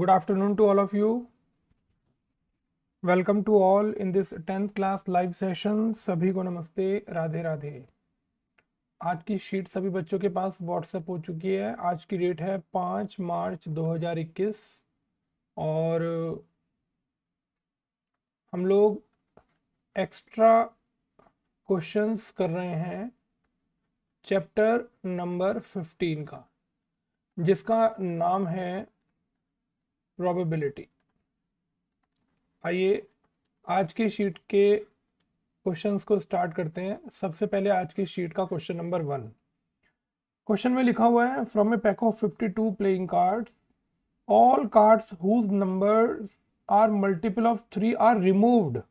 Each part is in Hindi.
good afternoon to all of you welcome to all in this 10th class live session सभी को नमस्ते राधे राधे आज की शीट सभी बच्चों के पास व्हाट्सएप हो चुकी है आज की डेट है पाँच मार्च 2021 और हम लोग एक्स्ट्रा क्वेश्चंस कर रहे हैं चैप्टर नंबर 15 का जिसका नाम है प्रोबेबिलिटी आइए आज की शीट के क्वेश्चंस को स्टार्ट करते हैं सबसे पहले आज की शीट का क्वेश्चन नंबर वन क्वेश्चन में लिखा हुआ है from a pack of fifty two playing cards all card whose numbers are multiple of three are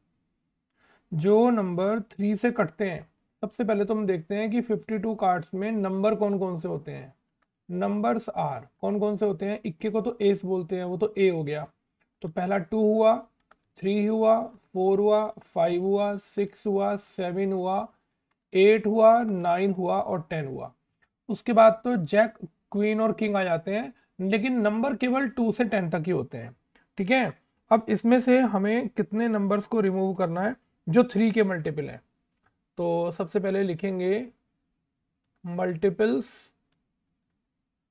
जो नंबर थ्री से कटते हैं सबसे पहले तो हम देखते हैं कि 52 कार्ड्स में नंबर कौन कौन से होते हैं नंबर्स आर कौन कौन से होते हैं इक्के को तो एस बोलते हैं वो तो ए हो गया तो पहला टू हुआ थ्री हुआ फोर हुआ फाइव हुआ सिक्स हुआ सेवन हुआ एट हुआ नाइन हुआ और टेन हुआ उसके बाद तो जैक क्वीन और किंग आ जाते हैं लेकिन नंबर केवल टू से टेन तक ही होते हैं ठीक है अब इसमें से हमें कितने नंबर्स को रिमूव करना है जो थ्री के मल्टीपल हैं तो सबसे पहले लिखेंगे मल्टीपल्स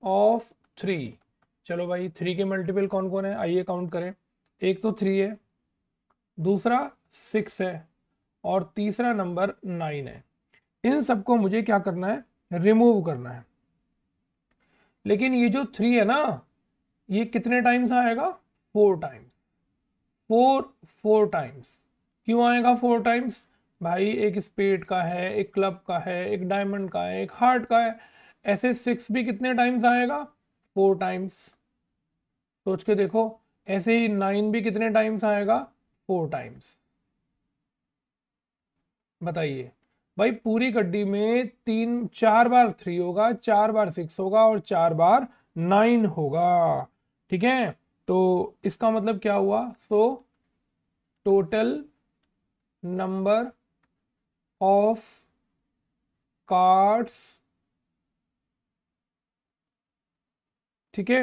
ऑफ थ्री चलो भाई थ्री के मल्टीपल कौन कौन है आइए काउंट करें एक तो थ्री है दूसरा सिक्स है और तीसरा नंबर नाइन है इन सबको मुझे क्या करना है रिमूव करना है लेकिन ये जो थ्री है ना ये कितने टाइम्स आएगा four times four four times क्यों आएगा फोर टाइम्स भाई एक स्पेड का है एक क्लब का है एक डायमंड का है एक हार्ट का है ऐसे सिक्स भी कितने टाइम्स आएगा फोर टाइम्स सोच के देखो ऐसे ही नाइन भी कितने टाइम्स आएगा फोर टाइम्स बताइए भाई पूरी गड्डी में तीन चार बार थ्री होगा चार बार सिक्स होगा और चार बार नाइन होगा ठीक है तो इसका मतलब क्या हुआ so total number of cards ठीक है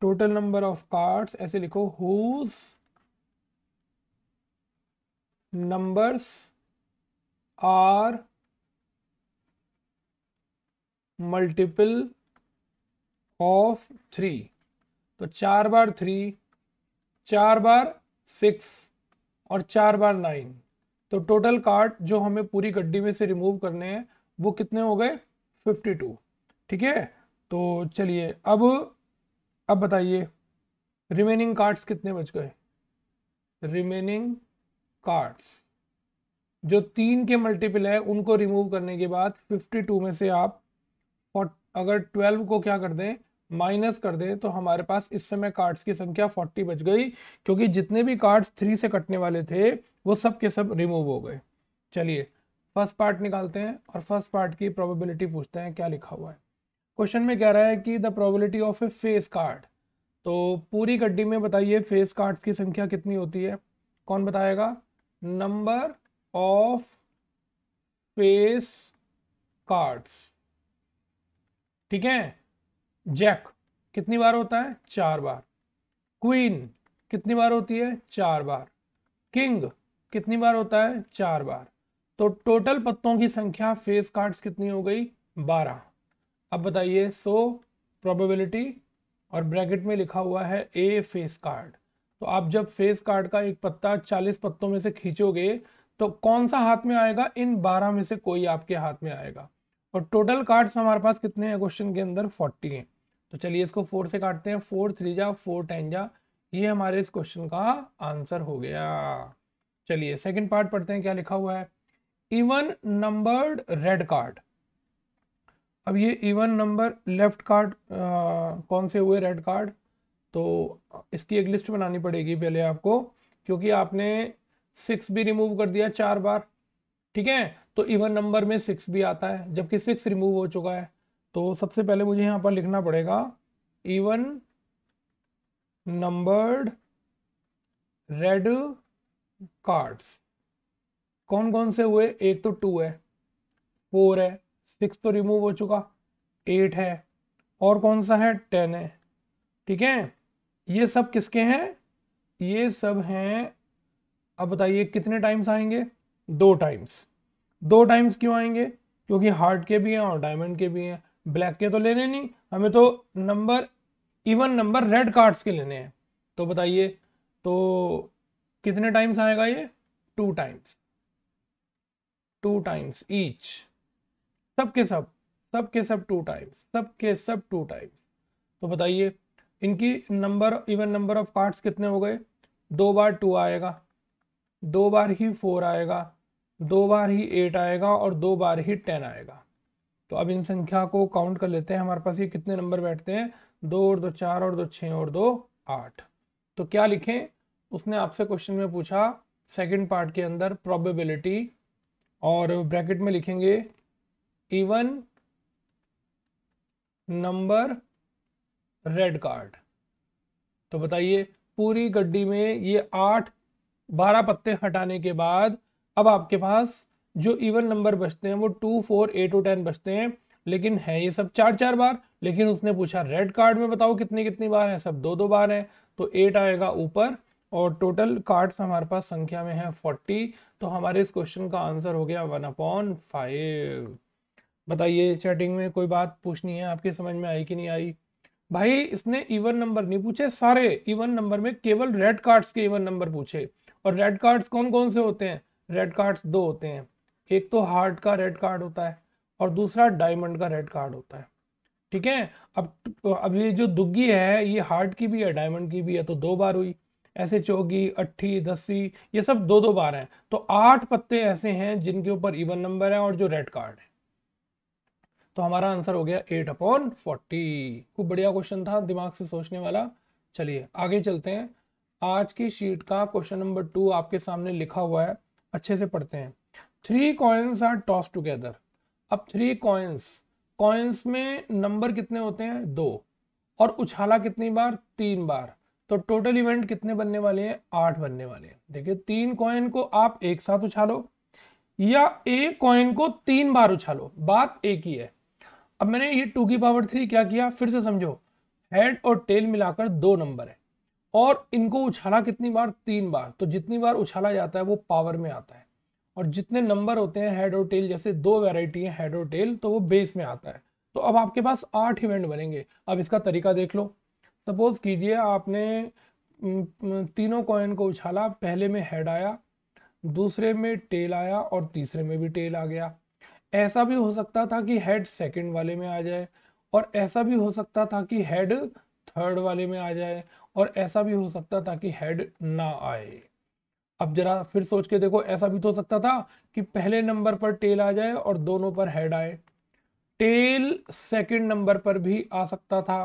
टोटल नंबर ऑफ कार्ड्स ऐसे लिखो whose numbers are multiple of three तो चार बार थ्री चार बार सिक्स और चार बार नाइन तो टोटल कार्ड जो हमें पूरी गड्डी में से रिमूव करने हैं वो कितने हो गए फिफ्टी टू ठीक है तो चलिए अब अब बताइए रिमेनिंग कार्ड्स कितने बच गए रिमेनिंग कार्ड्स जो तीन के मल्टीपल है उनको रिमूव करने के बाद फिफ्टी टू में से आप और अगर ट्वेल्व को क्या कर दें माइनस कर दें तो हमारे पास इस समय कार्ड्स की संख्या फोर्टी बच गई क्योंकि जितने भी कार्ड्स थ्री से कटने वाले थे वो सब के सब रिमूव हो गए चलिए फर्स्ट पार्ट निकालते हैं और फर्स्ट पार्ट की प्रोबेबिलिटी पूछते हैं क्या लिखा हुआ है क्वेश्चन में कह रहा है कि the probability of a face card तो पूरी गड्डी में बताइए फेस कार्ड की संख्या कितनी होती है कौन बताएगा नंबर ऑफ फेस कार्ड्स ठीक है जैक कितनी बार होता है चार बार क्वीन कितनी बार होती है चार बार किंग कितनी बार होता है चार बार तो टोटल पत्तों की संख्या फेस कार्ड्स कितनी हो गई बारह अब बताइए सो प्रोबेबिलिटी और ब्रैकेट में लिखा हुआ है ए फेस कार्ड तो आप जब फेस कार्ड का एक पत्ता चालीस पत्तों में से खींचोगे तो कौन सा हाथ में आएगा इन बारह में से कोई आपके हाथ में आएगा और टोटल कार्ड्स हमारे पास कितने हैं क्वेश्चन के अंदर फोर्टी हैं तो चलिए इसको फोर से काटते हैं फोर थ्री जा फोर टेन जा ये हमारे इस क्वेश्चन का आंसर हो गया चलिए सेकंड पार्ट पढ़ते हैं क्या लिखा हुआ है इवन नंबर्ड रेड कार्ड अब ये इवन नंबर लेफ्ट कार्ड कौन से हुए रेड कार्ड तो इसकी एक लिस्ट बनानी पड़ेगी पहले आपको क्योंकि आपने सिक्स भी रिमूव कर दिया चार बार ठीक है तो इवन नंबर में सिक्स भी आता है जबकि सिक्स रिमूव हो चुका है तो सबसे पहले मुझे यहां पर लिखना पड़ेगा इवन नंबर्ड रेड कार्ड्स कौन कौन से हुए एक तो टू है फोर है सिक्स तो रिमूव हो चुका एट है और कौन सा है टेन है ठीक है ये सब किसके हैं ये सब हैं अब बताइए कितने टाइम्स आएंगे दो टाइम्स दो टाइम्स क्यों आएंगे क्योंकि हार्ट के भी हैं और डायमंड के भी हैं ब्लैक के तो लेने नहीं हमें तो number even number red cards के लेने हैं तो बताइए तो कितने टाइम्स आएगा ये two times two times each सब के सब सब के सब टू टाइम्स सब के सब टू टाइम्स तो बताइए इनकी number even number of cards कितने हो गए दो बार टू आएगा दो बार ही फोर आएगा दो बार ही एट आएगा और दो बार ही टेन आएगा तो अब इन संख्या को काउंट कर लेते हैं हमारे पास ये कितने नंबर बैठते हैं दो और दो चार और दो छः और दो आठ तो क्या लिखें उसने आपसे क्वेश्चन में पूछा सेकंड पार्ट के अंदर प्रोबेबिलिटी और ब्रैकेट में लिखेंगे इवन नंबर रेड कार्ड तो बताइए पूरी गड्डी में ये आठ बारह पत्ते हटाने के बाद अब आपके पास जो इवन नंबर बचते हैं वो two four eight two ten बचते हैं लेकिन है ये सब चार चार बार लेकिन उसने पूछा रेड कार्ड में बताओ कितनी कितनी बार है सब दो दो बार है तो एट आएगा ऊपर और टोटल कार्ड्स हमारे पास संख्या में है फोर्टी तो हमारे इस क्वेश्चन का आंसर हो गया वन अपॉन फाइव बताइए चैटिंग में कोई बात पूछनी है आपके समझ में आई कि नहीं आई भाई इसने इवन नंबर नहीं पूछे सारे इवन नंबर में केवल रेड कार्ड्स के इवन नंबर पूछे और रेड कार्ड्स कौन कौन से होते हैं रेड कार्ड्स दो होते हैं एक तो हार्ट का रेड कार्ड होता है और दूसरा डायमंड का रेड कार्ड होता है ठीक है अब अब ये जो दुग्गी है ये हार्ट की भी है डायमंड की भी है तो दो बार हुई ऐसे चौगी अट्ठी दसी ये सब दो दो बार हैं तो आठ पत्ते ऐसे हैं जिनके ऊपर इवन नंबर है और जो रेड कार्ड है तो हमारा आंसर हो गया एट अपॉन फोर्टी खूब बढ़िया क्वेश्चन था दिमाग से सोचने वाला चलिए आगे चलते हैं आज की शीट का क्वेश्चन नंबर टू आपके सामने लिखा हुआ है अच्छे से पढ़ते हैं three coins are toss together अब थ्री कॉइन्स कॉइन्स में नंबर कितने होते हैं दो और उछाला कितनी बार तीन बार तो टोटल इवेंट कितने बनने वाले हैं आठ बनने वाले हैं देखिए तीन कॉइन को आप एक साथ उछालो या एक कॉइन को तीन बार उछालो बात एक ही है अब मैंने ये टू की पावर थ्री क्या किया फिर से समझो हेड और टेल मिलाकर दो नंबर है और इनको उछाला कितनी बार तीन बार तो जितनी बार उछाला जाता है वो पावर में आता है और जितने नंबर होते हैं हेड और टेल जैसे दो वेराइटी है हेड और टेल तो वो बेस में आता है तो अब आपके पास आठ इवेंट बनेंगे अब इसका तरीका देख लो सपोज कीजिए आपने तीनों कॉइन को उछाला पहले में हेड आया दूसरे में टेल आया और तीसरे में भी टेल आ गया ऐसा भी हो सकता था कि हेड सेकंड वाले में आ जाए और ऐसा भी हो सकता था कि हेड थर्ड वाले में आ जाए और ऐसा भी हो सकता था कि हेड ना आए अब जरा फिर सोच के देखो ऐसा भी तो हो सकता था कि पहले नंबर पर टेल आ जाए और दोनों पर हेड आए टेल सेकंड नंबर पर भी आ सकता था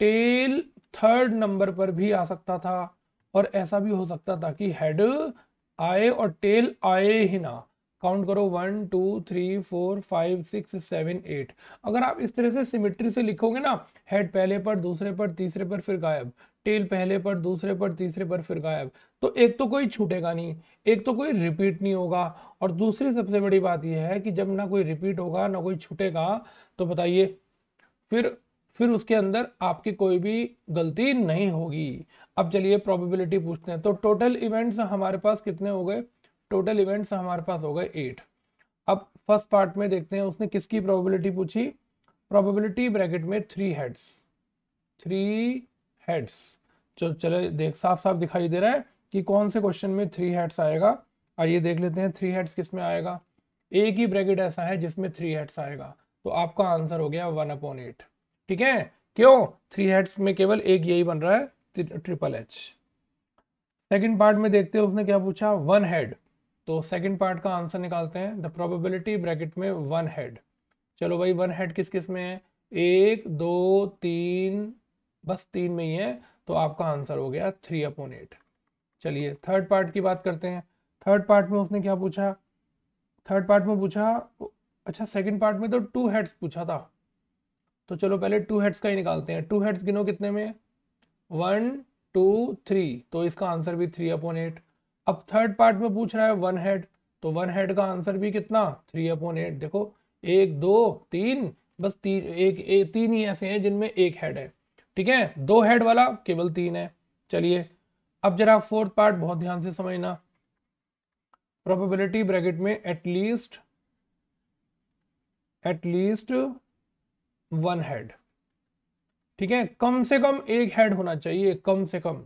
टेल थर्ड नंबर पर भी आ सकता था और ऐसा भी हो सकता था कि हेड आए और टेल आए ही ना काउंट करो one two three four five six seven eight अगर आप इस तरह से सिमेट्री से लिखोगे ना हेड पहले पर दूसरे पर तीसरे पर फिर गायब टेल पहले पर दूसरे पर तीसरे पर फिर गायब तो एक तो कोई छूटेगा नहीं एक तो कोई रिपीट नहीं होगा और दूसरी सबसे बड़ी बात यह है कि जब ना कोई रिपीट होगा ना कोई छूटेगा तो बताइए फिर फिर उसके अंदर आपकी कोई भी गलती नहीं होगी अब चलिए प्रोबेबिलिटी पूछते हैं तो टोटल इवेंट्स हमारे पास कितने हो गए टोटल इवेंट्स हमारे पास हो गए एट अब फर्स्ट पार्ट में देखते हैं उसने किसकी प्रोबेबिलिटी पूछी प्रोबेबिलिटी ब्रैकेट में थ्री हेड्स थ्री हेड्स जो चले देख साफ साफ दिखाई दे रहा है कि कौन से क्वेश्चन में थ्री हेड्स आएगा आइए देख लेते हैं थ्री हेड्स किस में आएगा एक ही ब्रैकेट ऐसा है जिसमें थ्री हेड्स आएगा तो आपका आंसर हो गया वन अपॉन एट ठीक है क्यों थ्री हेड्स में केवल एक यही बन रहा है ट्रिपल एच सेकेंड पार्ट में देखते हैं उसने क्या पूछा वन हेड तो सेकेंड पार्ट का आंसर निकालते हैं द प्रोबेबिलिटी ब्रैकेट में वन हेड चलो भाई वन हेड किस किस में है एक दो तीन बस तीन में ही है तो आपका आंसर हो गया थ्री अपॉन एट चलिए थर्ड पार्ट की बात करते हैं थर्ड पार्ट में उसने क्या पूछा थर्ड पार्ट में पूछा अच्छा सेकेंड पार्ट में तो टू हेड्स पूछा था तो चलो पहले टू हेड्स का ही निकालते हैं टू हेड्स गिनो कितने में वन टू थ्री तो इसका आंसर भी थ्री अपॉन एट अब थर्ड पार्ट में पूछ रहा है वन हेड तो वन हेड का आंसर भी कितना थ्री अपॉन एट देखो एक दो तीन बस ती, एक, एक तीन ही ऐसे हैं जिनमें एक हेड है ठीक है दो हेड वाला केवल तीन है चलिए अब जरा फोर्थ पार्ट बहुत ध्यान से समझना प्रोबेबिलिटी ब्रैकेट में एटलीस्ट एटलीस्ट वन हेड ठीक है कम से कम एक हेड होना चाहिए कम से कम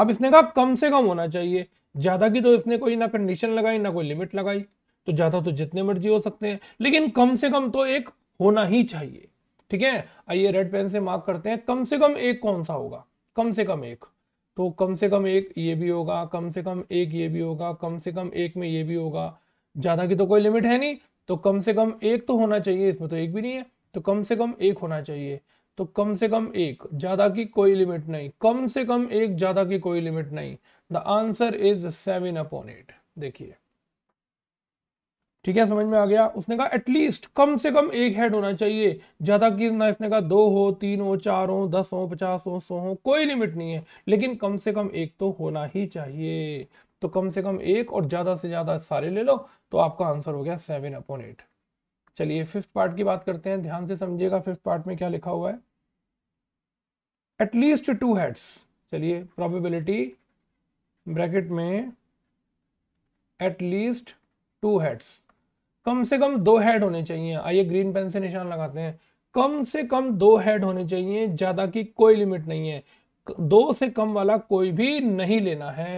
अब इसने कहा कम से कम होना चाहिए ज्यादा की तो इसने कोई ना कंडीशन लगाई ना कोई लिमिट लगाई तो ज्यादा तो जितने मर्जी हो सकते हैं लेकिन कम से कम तो एक होना ही चाहिए ठीक है आइए रेड पेन से मार्क करते हैं कम से कम एक कौन सा होगा कम से कम एक तो कम से कम एक ये भी होगा कम से कम एक ये भी होगा कम से कम एक में ये भी होगा ज्यादा की तो कोई लिमिट है नहीं तो कम से कम एक तो होना चाहिए इसमें तो एक भी नहीं है तो कम से कम एक होना चाहिए तो कम से कम एक ज्यादा की कोई लिमिट नहीं कम से कम एक ज्यादा की कोई लिमिट नहीं the answer is seven upon eight देखिए ठीक है समझ में आ गया उसने कहा एटलीस्ट कम से कम एक हेड होना चाहिए ज्यादा की ना इसने कहा दो हो तीन हो चार हो दस हो पचास हो सौ हो कोई लिमिट नहीं है लेकिन कम से कम एक तो होना ही चाहिए तो कम से कम एक और ज्यादा से ज्यादा सारे ले लो तो आपका आंसर हो गया सेवन अपॉन एट चलिए फिफ्थ पार्ट की बात करते हैं ध्यान से समझिएगा फिफ्थ पार्ट में क्या लिखा हुआ है एटलीस्ट टू हेड्स चलिए प्रोबेबिलिटी ब्रैकेट में एटलीस्ट टू हेड्स कम से कम दो हेड होने चाहिए आइए ग्रीन पेन से निशान लगाते हैं कम से कम दो हेड होने चाहिए ज़्यादा की कोई लिमिट नहीं है दो से कम वाला कोई भी नहीं लेना है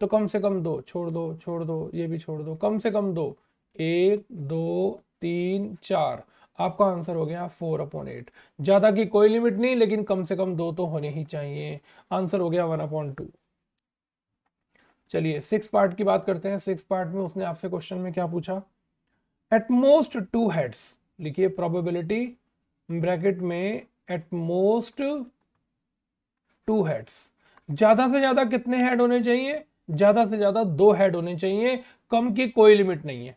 तो कम से कम दो छोड़ दो छोड़ दो ये भी छोड़ दो कम से कम दो एक दो तीन चार आपका आंसर हो गया फोर अपॉन एट ज़्यादा की कोई लिमिट नहीं लेकिन कम से कम दो तो होने ही चाहिए आंसर हो गया वन अपॉन टू चलिए सिक्स पार्ट की बात करते हैं सिक्स पार्ट में उसने आपसे क्वेश्चन में क्या पूछा एटमोस्ट टू हेड्स लिखिए प्रोबेबिलिटी ब्रैकेट में एटमोस्ट टू हेड्स ज़्यादा से ज़्यादा कितने हेड होने चाहिए ज़्यादा से ज़्यादा दो हेड होने चाहिए कम की कोई लिमिट नहीं है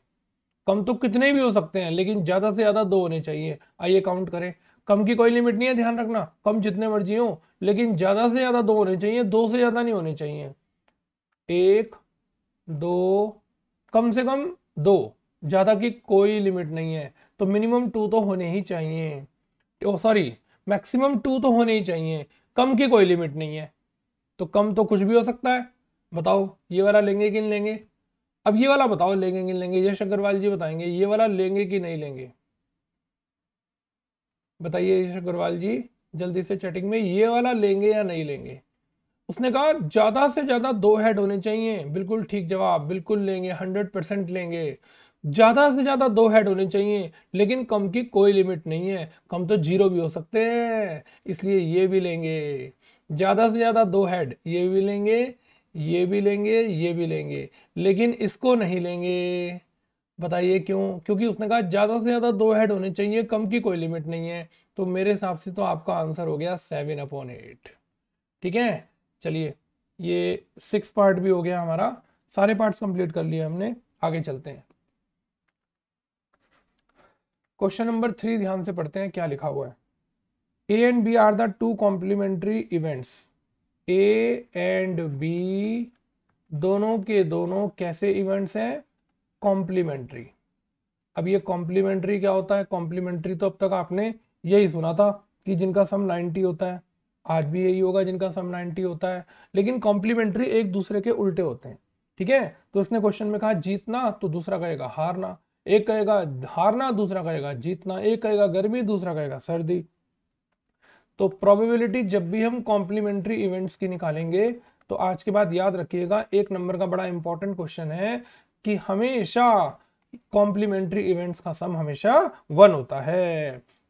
कम तो कितने भी हो सकते हैं लेकिन ज़्यादा से ज़्यादा दो होने चाहिए आइए काउंट करें कम की कोई लिमिट नहीं है ध्यान रखना कम जितने मर्जी हो लेकिन ज़्यादा से ज़्यादा दो होने चाहिए दो से ज़्यादा नहीं होने चाहिए एक दो कम से कम दो ज़्यादा की कोई लिमिट नहीं है तो मिनिमम टू तो होने ही चाहिए ओ सॉरी मैक्सिमम टू तो होने ही चाहिए कम की कोई लिमिट नहीं है तो कम तो कुछ भी हो सकता है बताओ ये वाला लेंगे कि नहीं लेंगे अब ये वाला बताओ लेंगे कि लेंगे यश अग्रवाल जी बताएंगे ये वाला लेंगे कि नहीं लेंगे बताइए यश अग्रवाल जी जल्दी से चैटिंग में ये वाला लेंगे या नहीं लेंगे उसने कहा ज़्यादा से ज़्यादा दो हेड होने चाहिए बिल्कुल ठीक जवाब बिल्कुल लेंगे हंड्रेड परसेंट लेंगे ज़्यादा से ज़्यादा दो हेड होने चाहिए लेकिन कम की कोई लिमिट नहीं है कम तो जीरो भी हो सकते हैं इसलिए ये भी लेंगे ज़्यादा से ज़्यादा दो हेड ये भी लेंगे ये भी लेंगे ये भी लेंगे लेकिन इसको नहीं लेंगे बताइए क्यों क्योंकि उसने कहा ज़्यादा से ज़्यादा दो हेड होने चाहिए कम की कोई लिमिट नहीं है तो मेरे हिसाब से तो आपका आंसर हो गया सेवन अपॉन एट ठीक है चलिए ये सिक्स पार्ट भी हो गया हमारा सारे पार्ट्स कंप्लीट कर लिए हमने आगे चलते हैं क्वेश्चन नंबर थ्री ध्यान से पढ़ते हैं क्या लिखा हुआ है A and B are the two complementary events A and B दोनों के दोनों कैसे इवेंट्स हैं कॉम्प्लीमेंट्री अब ये कॉम्प्लीमेंट्री क्या होता है कॉम्प्लीमेंट्री तो अब तक आपने यही सुना था कि जिनका सम 90 होता है आज भी यही होगा जिनका सम 90 होता है लेकिन कॉम्प्लीमेंट्री एक दूसरे के उल्टे होते हैं ठीक है तो उसने क्वेश्चन में कहा जीतना तो दूसरा कहेगा हारना एक कहेगा हारना दूसरा कहेगा जीतना एक कहेगा गर्मी दूसरा कहेगा सर्दी तो प्रोबेबिलिटी जब भी हम कॉम्प्लीमेंट्री इवेंट्स की निकालेंगे तो आज के बाद याद रखिएगा एक नंबर का बड़ा इंपॉर्टेंट क्वेश्चन है कि हमेशा कॉम्प्लीमेंट्री इवेंट्स का सम हमेशा वन होता है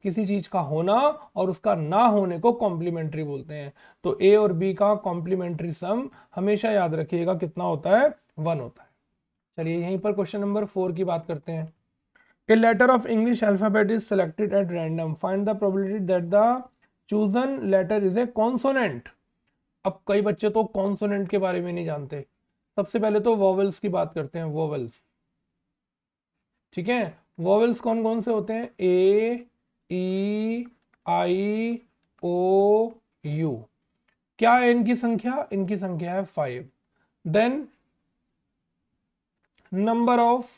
किसी चीज का होना और उसका ना होने को कॉम्प्लीमेंट्री बोलते हैं तो ए और बी का कॉम्प्लीमेंट्री सम हमेशा याद रखिएगा कितना होता है वन होता है चलिए यहीं पर क्वेश्चन नंबर फोर की बात करते हैं a letter of English alphabet is selected at random find the probability that the chosen letter is a consonant अब कई बच्चे तो कॉन्सोनेंट के बारे में नहीं जानते सबसे पहले तो वोवेल्स की बात करते हैं वोवेल्स ठीक है वोवेल्स कौन कौन से होते हैं ए ई आई ओ यू क्या है इनकी संख्या इनकी संख्या है five then number of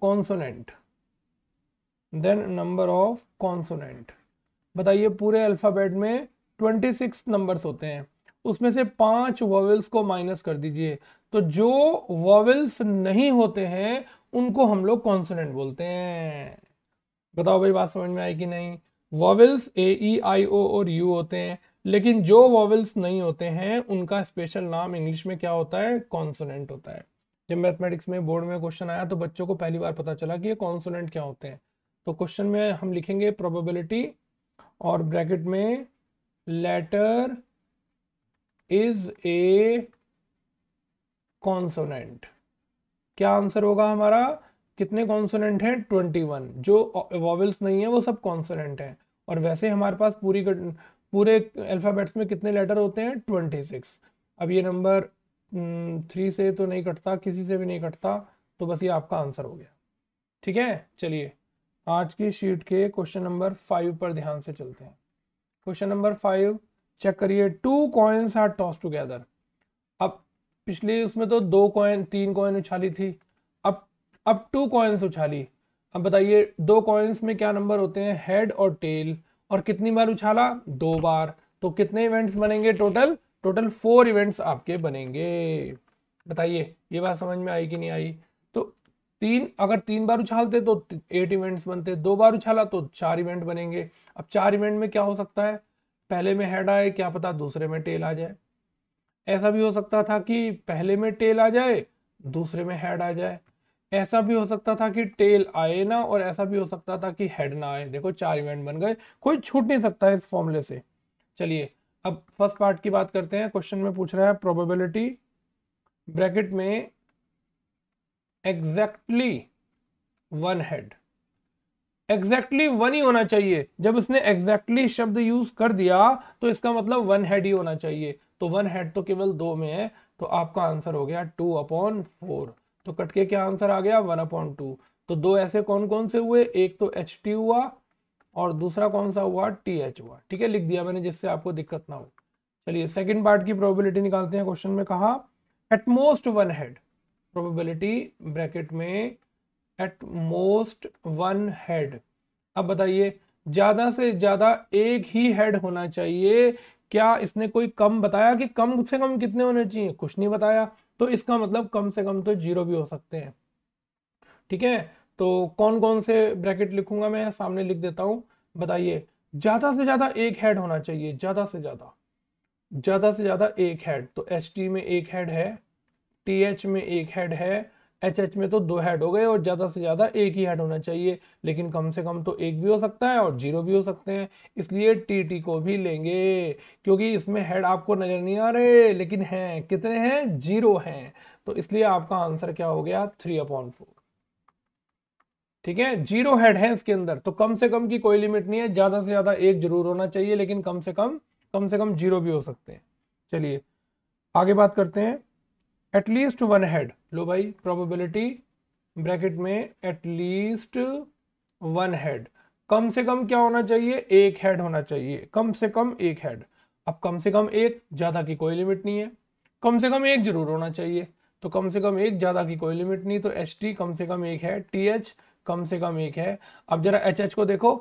consonant then number of consonant बताइए पूरे अल्फ़ाबेट में ट्वेंटी सिक्स नंबर्स होते हैं उसमें से पांच वॉवल्स को माइनस कर दीजिए तो जो वॉवल्स नहीं होते हैं उनको हम लोग कॉन्सोनेंट बोलते हैं बताओ भाई बात समझ में आई कि नहीं वॉवल्स ए ई आई ओ और यू होते हैं लेकिन जो वॉवल्स नहीं होते हैं उनका स्पेशल नाम इंग्लिश में क्या होता है कॉन्सोनेंट होता है जब मैथमेटिक्स में बोर्ड में क्वेश्चन आया तो बच्चों को पहली बार पता चला कि ये कॉन्सोनेंट क्या होते हैं तो क्वेश्चन में हम लिखेंगे प्रोबेबिलिटी और ब्रैकेट में लेटर इज ए कॉन्सोनेंट क्या आंसर होगा हमारा कितने कॉन्सोनेंट हैं ट्वेंटी वन जो वॉवल्स नहीं है वो सब कॉन्सोनेंट हैं और वैसे हमारे पास पूरी पूरे अल्फ़ाबेट्स में कितने लेटर होते हैं ट्वेंटी सिक्स अब ये नंबर थ्री से तो नहीं कटता किसी से भी नहीं कटता तो बस ये आपका आंसर हो गया ठीक है चलिए आज की शीट के क्वेश्चन नंबर फाइव पर ध्यान से चलते हैं क्वेश्चन नंबर फाइव चेक करिए two coins are toss together अब पिछले उसमें तो दो कॉइन तीन कॉइन उछाली थी अब अब टू कॉइन्स उछाली अब बताइए दो कॉइन्स में क्या नंबर होते हैं हेड और टेल और कितनी बार उछाला दो बार तो कितने इवेंट्स बनेंगे टोटल टोटल फोर इवेंट्स आपके बनेंगे बताइए ये बात समझ में आई कि नहीं आई तो तीन अगर तीन बार उछालते तो एट इवेंट्स बनते दो बार उछाला तो चार इवेंट बनेंगे अब चार इवेंट में क्या हो सकता है पहले में हेड आए क्या पता दूसरे में टेल आ जाए ऐसा भी हो सकता था कि पहले में टेल आ जाए दूसरे में हेड आ जाए ऐसा भी हो सकता था कि टेल आए ना और ऐसा भी हो सकता था कि हेड ना आए देखो चार इवेंट बन गए कोई छूट नहीं सकता इस फॉर्मूले से चलिए अब फर्स्ट पार्ट की बात करते हैं क्वेश्चन में पूछ रहा है प्रोबेबिलिटी ब्रैकेट में exactly one head exactly one ही होना चाहिए जब उसने एग्जैक्टली exactly शब्द यूज कर दिया तो इसका मतलब वन हेड ही होना चाहिए तो वन हेड तो केवल दो में है तो आपका आंसर हो गया टू अपॉन फोर तो कटके क्या आंसर आ गया वन अपॉन टू तो दो ऐसे कौन कौन से हुए एक तो एच टी हुआ और दूसरा कौन सा हुआ टी एच हुआ ठीक है लिख दिया मैंने जिससे आपको दिक्कत ना हो चलिए सेकेंड पार्ट की प्रोबेबिलिटी निकालते हैं क्वेश्चन में कहा at most one head probability bracket में एट मोस्ट वन हेड अब बताइए ज़्यादा से ज़्यादा एक ही हेड होना चाहिए क्या इसने कोई कम बताया कि कम से कम कितने होने चाहिए कुछ नहीं बताया तो इसका मतलब कम से कम तो जीरो भी हो सकते हैं ठीक है तो कौन कौन से ब्रैकेट लिखूंगा मैं सामने लिख देता हूं बताइए ज़्यादा से ज़्यादा एक हेड होना चाहिए ज़्यादा से ज़्यादा ज़्यादा से ज़्यादा एक हेड तो एच में एक हेड है टी एच में एक हेड है एच एच में तो दो हेड हो गए और ज़्यादा से ज़्यादा एक ही हेड होना चाहिए लेकिन कम से कम तो एक भी हो सकता है और जीरो भी हो सकते हैं इसलिए टी टी को भी लेंगे क्योंकि इसमें हेड आपको नज़र नहीं आ रहे लेकिन हैं कितने हैं जीरो हैं तो इसलिए आपका आंसर क्या हो गया थ्री अपॉन फोर ठीक है जीरो हेड है इसके अंदर तो कम से कम की कोई लिमिट नहीं है ज़्यादा से ज़्यादा एक जरूर होना चाहिए लेकिन कम से कम कम से कम जीरो भी हो सकते हैं चलिए आगे बात करते हैं एटलीस्ट वन हेड लो भाई प्रोबेबिलिटी ब्रैकेट में एटलीस्ट वन हेड कम से कम क्या होना चाहिए एक हेड होना चाहिए कम से कम एक हेड अब कम से कम एक ज़्यादा की कोई लिमिट नहीं है कम से कम एक जरूर होना चाहिए तो कम से कम एक ज़्यादा की कोई लिमिट नहीं तो एच टी कम से कम एक है टी एच कम से कम एक है अब जरा एच एच को देखो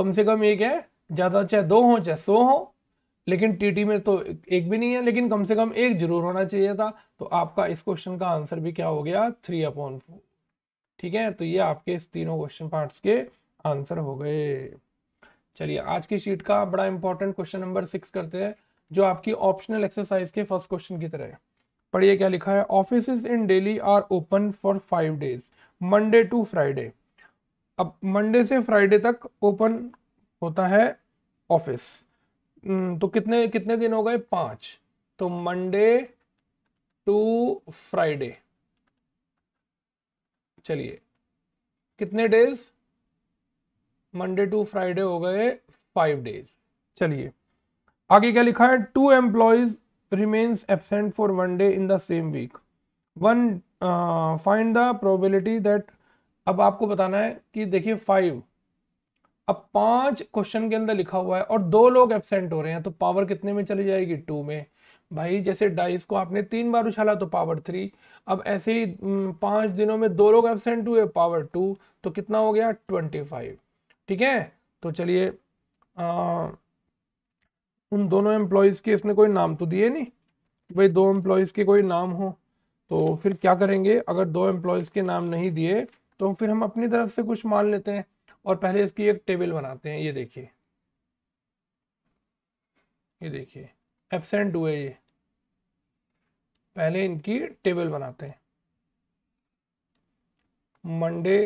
कम से कम एक है ज़्यादा चाहे दो हो चाहे सो हो लेकिन टीटी में तो एक भी नहीं है लेकिन कम से कम एक जरूर होना चाहिए था तो आपका इस क्वेश्चन का आंसर भी क्या हो गया थ्री अपॉन फोर ठीक है तो ये आपके इस तीनों क्वेश्चन पार्ट्स के आंसर हो गए चलिए आज की शीट का बड़ा इंपॉर्टेंट क्वेश्चन नंबर सिक्स करते हैं जो आपकी ऑप्शनल एक्सरसाइज के फर्स्ट क्वेश्चन की तरह है पढ़िए क्या लिखा है office in Delhi are open for five days Monday to Friday अब मंडे से फ्राइडे तक ओपन होता है ऑफिस हम्म, तो कितने कितने दिन हो गए पांच तो मंडे टू फ्राइडे चलिए कितने डेज मंडे टू फ्राइडे हो गए फाइव डेज चलिए आगे क्या लिखा है two employees remains absent for one day in the same week one find the probability that अब आपको बताना है कि देखिए फाइव अब पांच क्वेश्चन के अंदर लिखा हुआ है और दो लोग एबसेंट हो रहे हैं तो पावर कितने में चली जाएगी टू में भाई जैसे डाइस को आपने तीन बार उछाला तो पावर थ्री अब ऐसे ही पांच दिनों में दो लोग एबसेंट हुए पावर टू तो कितना हो गया ट्वेंटी फाइव ठीक है तो चलिए उन दोनों एम्प्लॉयज़ के इसने कोई नाम तो दिए नहीं भाई दो एम्प्लॉयज़ के कोई नाम हो तो फिर क्या करेंगे अगर दो एम्प्लॉयज़ के नाम नहीं दिए तो फिर हम अपनी तरफ से कुछ मान लेते हैं और पहले इसकी एक टेबल बनाते हैं ये देखिए ये देखिए एबसेंट हुए ये पहले इनकी टेबल बनाते हैं Monday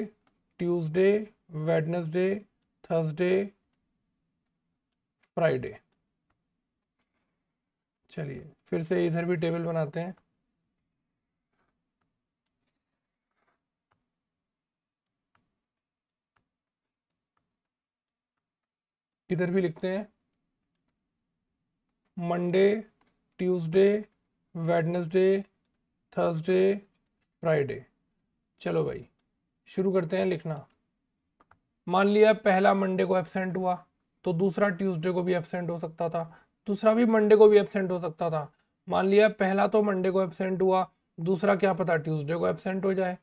Tuesday Wednesday Thursday Friday चलिए फिर से इधर भी टेबल बनाते हैं इधर भी लिखते हैं Monday Tuesday Wednesday Thursday Friday चलो भाई शुरू करते हैं लिखना मान लिया पहला मंडे को एबसेंट हुआ तो दूसरा ट्यूसडे को भी एबसेंट हो सकता था दूसरा भी मंडे को भी एबसेंट हो सकता था मान लिया पहला तो मंडे को एबसेंट हुआ दूसरा क्या पता ट्यूसडे को एबसेंट हो जाए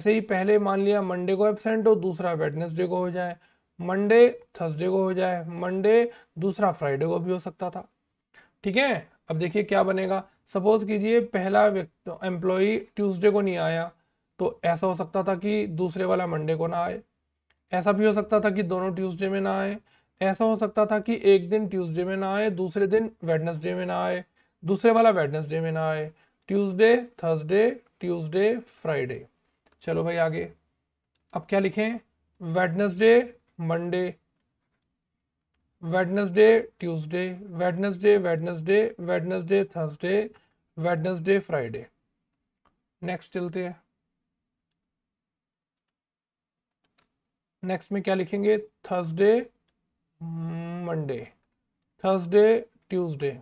ऐसे ही पहले मान लिया मंडे को एबसेंट हो दूसरा वेडनेसडे को हो जाए मंडे थर्सडे को हो जाए मंडे दूसरा फ्राइडे को भी हो सकता था ठीक है अब देखिए क्या बनेगा सपोज कीजिए पहला एम्प्लॉय ट्यूसडे को नहीं आया तो ऐसा हो सकता था कि दूसरे वाला मंडे को ना आए ऐसा भी हो सकता था कि दोनों ट्यूसडे में ना आए ऐसा हो सकता था कि एक दिन ट्यूसडे में ना आए दूसरे दिन वेडनेसडे में ना आए दूसरे वाला वेडनेसडे में ना आए ट्यूसडे थर्सडे ट्यूसडे फ्राइडे चलो भाई आगे अब क्या लिखें Wednesday Monday Wednesday Tuesday Wednesday Wednesday Wednesday Thursday Wednesday Friday next चलते हैं नेक्स्ट में क्या लिखेंगे Thursday hmm, Monday Thursday Tuesday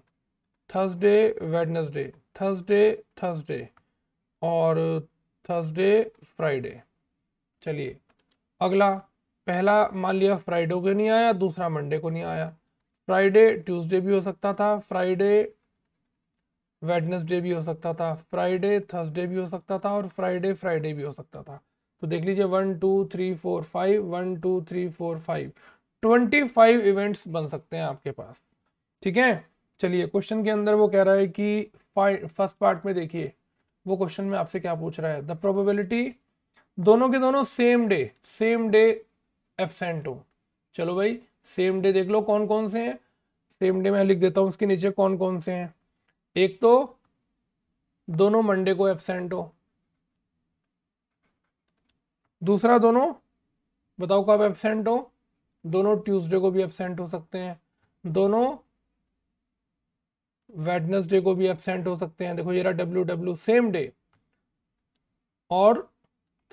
Thursday Wednesday Thursday Thursday और थर्सडे फ्राइडे चलिए अगला पहला मान लिया फ्राइडे को नहीं आया दूसरा मंडे को नहीं आया फ्राइडे ट्यूसडे भी हो सकता था फ्राइडे वेडनेसडे भी हो सकता था फ्राइडे थर्सडे भी हो सकता था और फ्राइडे फ्राइडे भी हो सकता था तो देख लीजिए one two three four five one two three four five twenty five events बन सकते हैं आपके पास ठीक है चलिए क्वेश्चन के अंदर वो कह रहा है कि फर्स्ट पार्ट में देखिए वो क्वेश्चन में आपसे क्या पूछ रहा है द प्रोबेबिलिटी दोनों के दोनों same day same day absent हो चलो भाई सेम डे देख लो कौन कौन से हैं सेम डे मैं लिख देता हूँ उसके नीचे कौन कौन से हैं एक तो दोनों मंडे को एबसेंट हो दूसरा दोनों बताओ कब एबसेंट हो दोनों ट्यूसडे को भी एबसेंट हो सकते हैं दोनों वेडनेसडे को भी एबसेंट हो सकते हैं देखो ये डब्ल्यू डब्ल्यू सेम डे और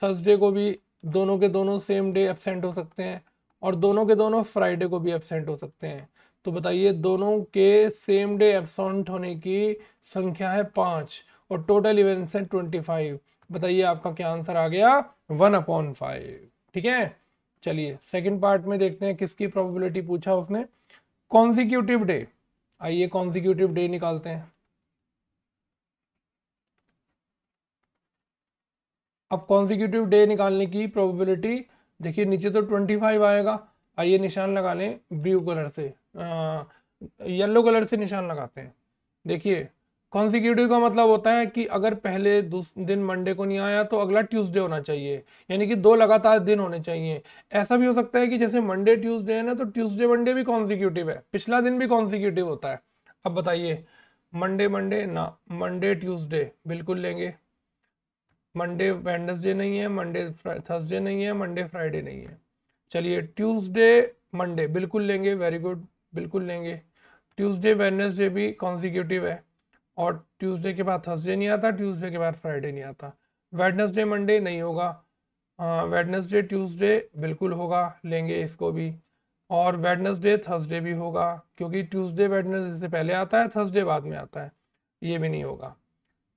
थर्सडे को भी दोनों के दोनों सेम डे एबसेंट हो सकते हैं और दोनों के दोनों फ्राइडे को भी एबसेंट हो सकते हैं तो बताइए दोनों के सेम डे एबसेंट होने की संख्या है पाँच और टोटल इवेंट्स हैं ट्वेंटी फाइव बताइए आपका क्या आंसर आ गया वन अपॉन फाइव ठीक है चलिए सेकंड पार्ट में देखते हैं किसकी प्रोबेबिलिटी पूछा उसने कॉन्सिक्यूटिव डे आइए कॉन्सिक्यूटिव डे निकालते हैं अब कॉन्जिक्यूटिव डे निकालने की प्रोबेबिलिटी देखिए नीचे तो ट्वेंटी फाइव आएगा आइए निशान लगा लें ब्लू कलर से आ, येलो कलर से निशान लगाते हैं देखिए कॉन्जिक्यूटिव का मतलब होता है कि अगर पहले दिन मंडे को नहीं आया तो अगला ट्यूसडे होना चाहिए यानी कि दो लगातार दिन होने चाहिए ऐसा भी हो सकता है कि जैसे मंडे ट्यूसडे है ना तो ट्यूसडे मंडे भी कॉन्जिक्यूटिव है पिछला दिन भी कॉन्जिक्यूटिव होता है अब बताइए मंडे मंडे ना मंडे ट्यूसडे बिल्कुल लेंगे मंडे वेंडसडे नहीं है मंडे थर्सडे नहीं है मंडे फ्राइडे नहीं है चलिए ट्यूसडे मंडे बिल्कुल लेंगे वेरी गुड बिल्कुल लेंगे ट्यूसडे वेडनेसडे भी कॉन्जिक्यूटिव है और ट्यूसडे के बाद थर्सडे नहीं आता ट्यूसडे के बाद फ्राइडे नहीं आता वेडनेसडे मंडे नहीं होगा वेडनेसडे ट्यूसडे बिल्कुल होगा लेंगे इसको भी और वेडनेसडे थर्सडे भी होगा क्योंकि ट्यूसडे वेडनेसडे से पहले आता है थर्सडे बाद में आता है ये भी नहीं होगा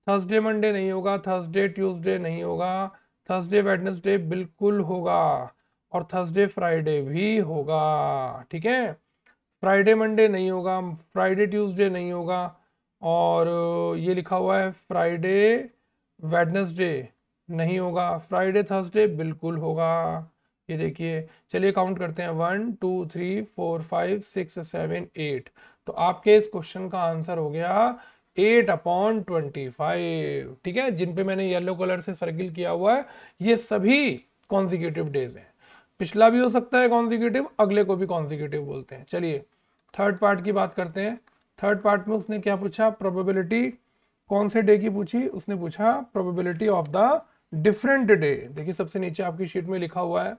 थर्सडे मंडे नहीं होगा थर्सडे ट्यूसडे नहीं होगा थर्सडे वेडनेसडे बिल्कुल होगा और थर्सडे फ्राइडे भी होगा ठीक है फ्राइडे मंडे नहीं होगा फ्राइडे ट्यूसडे नहीं होगा और ये लिखा हुआ है फ्राइडे वेडनेसडे नहीं होगा फ्राइडे थर्सडे बिल्कुल होगा ये देखिए चलिए काउंट करते हैं one two three four five six seven eight तो आपके इस क्वेश्चन का आंसर हो गया एट अपॉन ट्वेंटी फाइव ठीक है जिन पे मैंने येलो कलर से सर्किल किया हुआ है ये सभी कॉन्जिक्यूटिव डेज हैं पिछला भी हो सकता है कॉन्जिक्यूटिव अगले को भी कॉन्जिक्यूटिव बोलते हैं चलिए थर्ड पार्ट की बात करते हैं थर्ड पार्ट में उसने क्या पूछा प्रोबेबिलिटी कौन से डे की पूछी उसने पूछा probability of the different day देखिए सबसे नीचे आपकी शीट में लिखा हुआ है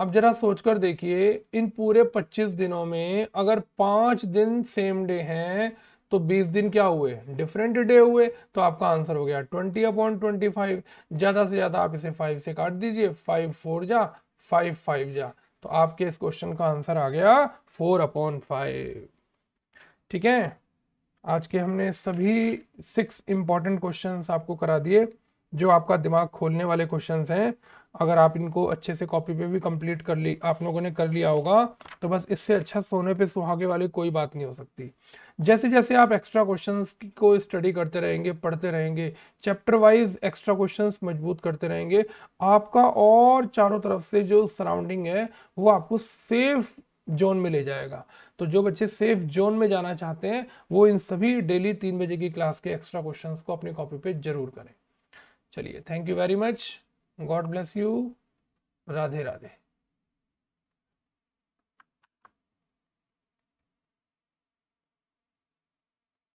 अब जरा सोच कर देखिए इन पूरे 25 दिनों में अगर पांच दिन सेम डे हैं तो 20 दिन क्या हुए डिफरेंट डे हुए तो आपका आंसर हो गया 20 अपॉन 25 ज़्यादा से ज़्यादा आप इसे 5 से काट दीजिए 5 फोर जा 5 फाइव जा तो आपके इस क्वेश्चन का आंसर आ गया 4 अपॉन फाइव ठीक है आज के हमने सभी सिक्स इंपॉर्टेंट क्वेश्चन आपको करा दिए जो आपका दिमाग खोलने वाले क्वेश्चन हैं अगर आप इनको अच्छे से कॉपी पे भी कंप्लीट कर ली आप लोगों ने कर लिया होगा तो बस इससे अच्छा सोने पे सुहागे वाली कोई बात नहीं हो सकती जैसे जैसे आप एक्स्ट्रा क्वेश्चंस को स्टडी करते रहेंगे पढ़ते रहेंगे चैप्टर वाइज एक्स्ट्रा क्वेश्चंस मजबूत करते रहेंगे आपका और चारों तरफ से जो सराउंडिंग है वो आपको सेफ जोन में ले जाएगा तो जो बच्चे सेफ जोन में जाना चाहते हैं वो इन सभी डेली तीन बजे की क्लास के एक्स्ट्रा क्वेश्चन को अपनी कॉपी पे जरूर करें चलिए thank you very much God bless you Radhe Radhe